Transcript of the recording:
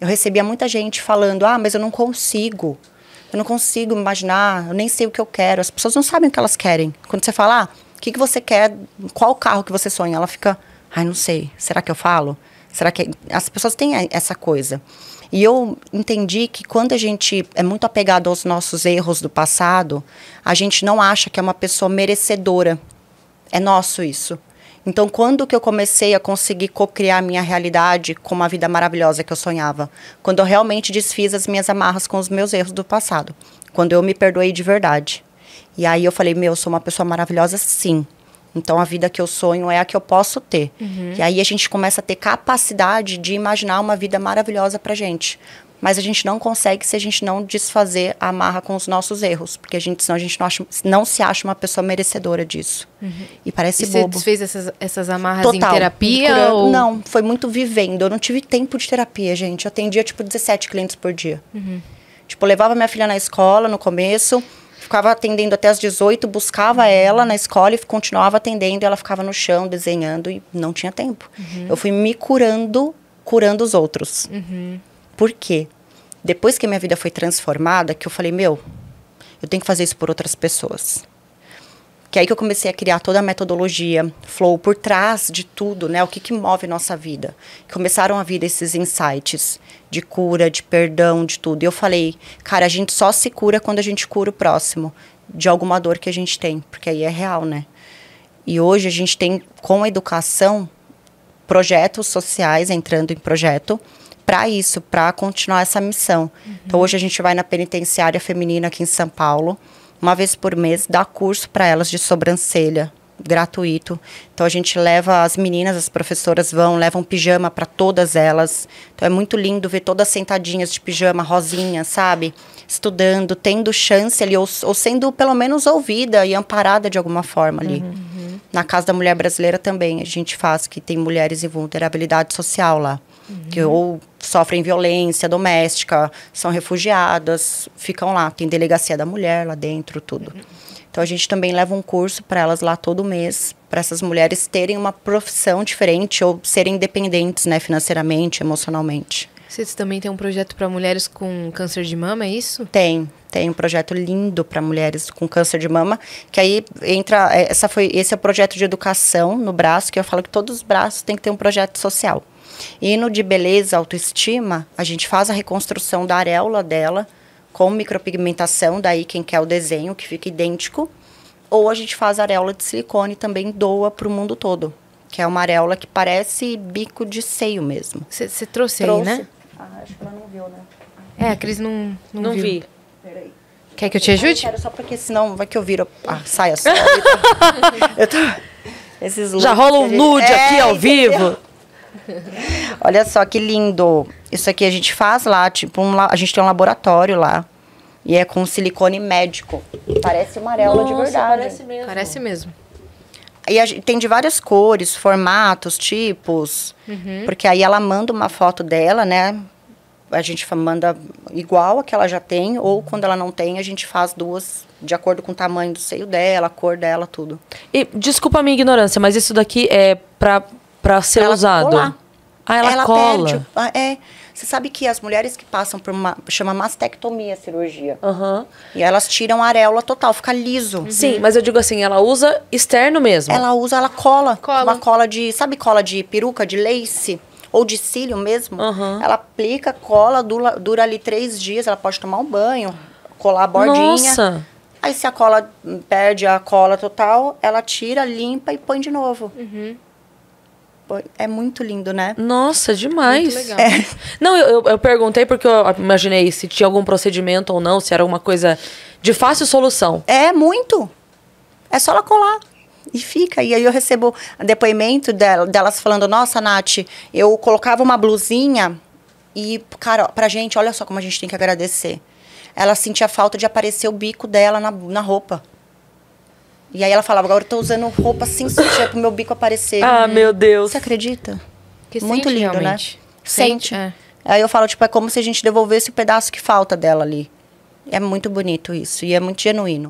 Eu recebia muita gente falando: ah, mas eu não consigo. Eu não consigo imaginar, eu nem sei o que eu quero. As pessoas não sabem o que elas querem. Quando você fala, ah, o que, que você quer, qual carro que você sonha, ela fica, ai, ah, não sei, será que eu falo? Será que. As pessoas têm essa coisa. E eu entendi que quando a gente é muito apegado aos nossos erros do passado, a gente não acha que é uma pessoa merecedora. É nosso isso. Então, quando que eu comecei a conseguir cocriar a minha realidade com uma vida maravilhosa que eu sonhava? Quando eu realmente desfiz as minhas amarras com os meus erros do passado. Quando eu me perdoei de verdade. E aí eu falei, meu, eu sou uma pessoa maravilhosa sim. Então a vida que eu sonho é a que eu posso ter. Uhum. E aí a gente começa a ter capacidade de imaginar uma vida maravilhosa pra gente. Mas a gente não consegue se a gente não desfazer a amarra com os nossos erros. Porque a gente, senão a gente não, acha, não se acha uma pessoa merecedora disso. Uhum. E parece e bobo. Você desfez essas, essas amarras Total. em terapia? Ou... Não, foi muito vivendo. Eu não tive tempo de terapia, gente. Eu atendia, tipo, 17 clientes por dia. Uhum. Tipo, levava minha filha na escola no começo ficava atendendo até as 18, buscava uhum. ela na escola e continuava atendendo. ela ficava no chão desenhando e não tinha tempo. Uhum. Eu fui me curando, curando os outros. Uhum. Por quê? Depois que minha vida foi transformada, que eu falei, meu, eu tenho que fazer isso por outras pessoas que é aí que eu comecei a criar toda a metodologia flow por trás de tudo, né? O que, que move nossa vida. Começaram a vir esses insights de cura, de perdão, de tudo. E eu falei, cara, a gente só se cura quando a gente cura o próximo de alguma dor que a gente tem, porque aí é real, né? E hoje a gente tem com a educação projetos sociais entrando em projeto para isso, para continuar essa missão. Então, uhum. Então hoje a gente vai na penitenciária feminina aqui em São Paulo uma vez por mês, dá curso para elas de sobrancelha gratuito. Então a gente leva as meninas, as professoras vão, levam pijama para todas elas. Então é muito lindo ver todas sentadinhas de pijama, rosinha, sabe? Estudando, tendo chance ali, ou, ou sendo pelo menos ouvida e amparada de alguma forma ali. Uhum. Na Casa da Mulher Brasileira também a gente faz, que tem mulheres em vulnerabilidade social lá. Uhum. Que ou sofrem violência doméstica, são refugiadas, ficam lá. Tem delegacia da mulher lá dentro, tudo. Uhum. Então a gente também leva um curso para elas lá todo mês, para essas mulheres terem uma profissão diferente ou serem independentes, né, financeiramente, emocionalmente. Vocês também têm um projeto para mulheres com câncer de mama, é isso? Tem. Tem um projeto lindo para mulheres com câncer de mama, que aí entra. É, essa foi, esse é o projeto de educação no braço, que eu falo que todos os braços têm que ter um projeto social. E no de beleza, autoestima, a gente faz a reconstrução da areola dela com micropigmentação, daí quem quer o desenho, que fica idêntico. Ou a gente faz areola de silicone também doa para o mundo todo, que é uma areola que parece bico de seio mesmo. Você trouxe, trouxe aí, né? Ah, acho que ela não viu, né? É, a Cris não, não, não viu. vi. Peraí. Quer que eu te ajude? Eu quero só porque senão vai que eu viro a ah, saia só. eu tô... Esses Já rola um gente... nude é, aqui ao vivo. Olha só que lindo. Isso aqui a gente faz lá, tipo, um, a gente tem um laboratório lá. E é com silicone médico. Parece uma areola Nossa, de verdade. Parece mesmo. Parece mesmo. E a, tem de várias cores, formatos, tipos. Uhum. Porque aí ela manda uma foto dela, né? A gente manda igual a que ela já tem, ou quando ela não tem, a gente faz duas de acordo com o tamanho do seio dela, a cor dela, tudo. E desculpa a minha ignorância, mas isso daqui é pra, pra ser pra usado. Colar. Ah, ela, ela cola. Perde, ah, é, você sabe que as mulheres que passam por uma. chama mastectomia cirurgia. Uhum. E elas tiram a areola total, fica liso. Uhum. Sim, mas eu digo assim, ela usa externo mesmo. Ela usa, ela cola. cola. Uma cola de. Sabe cola de peruca, de lace? ou de cílio mesmo, uhum. ela aplica, cola, dura, dura, ali três dias, ela pode tomar um banho, colar a bordinha. Nossa. Aí se a cola hum, perde a cola total, ela tira, limpa e põe de novo. Uhum é muito lindo, né? Nossa, demais. É. Não, eu, eu, perguntei porque eu imaginei se tinha algum procedimento ou não, se era alguma coisa de fácil solução. É, muito. É só ela colar. E fica. E aí eu recebo depoimento dela, delas falando: Nossa, Nath, eu colocava uma blusinha e, cara, pra gente, olha só como a gente tem que agradecer. Ela sentia falta de aparecer o bico dela na, na roupa. E aí ela falava, agora eu tô usando roupa assim sutiã pro meu bico aparecer. Ah, meu Deus. Você acredita? Que Muito sente, lindo, né? realmente. né? Sente. sente. É. Aí eu falo, tipo, é como se a gente devolvesse o pedaço que falta dela ali. É muito bonito isso e é muito genuíno.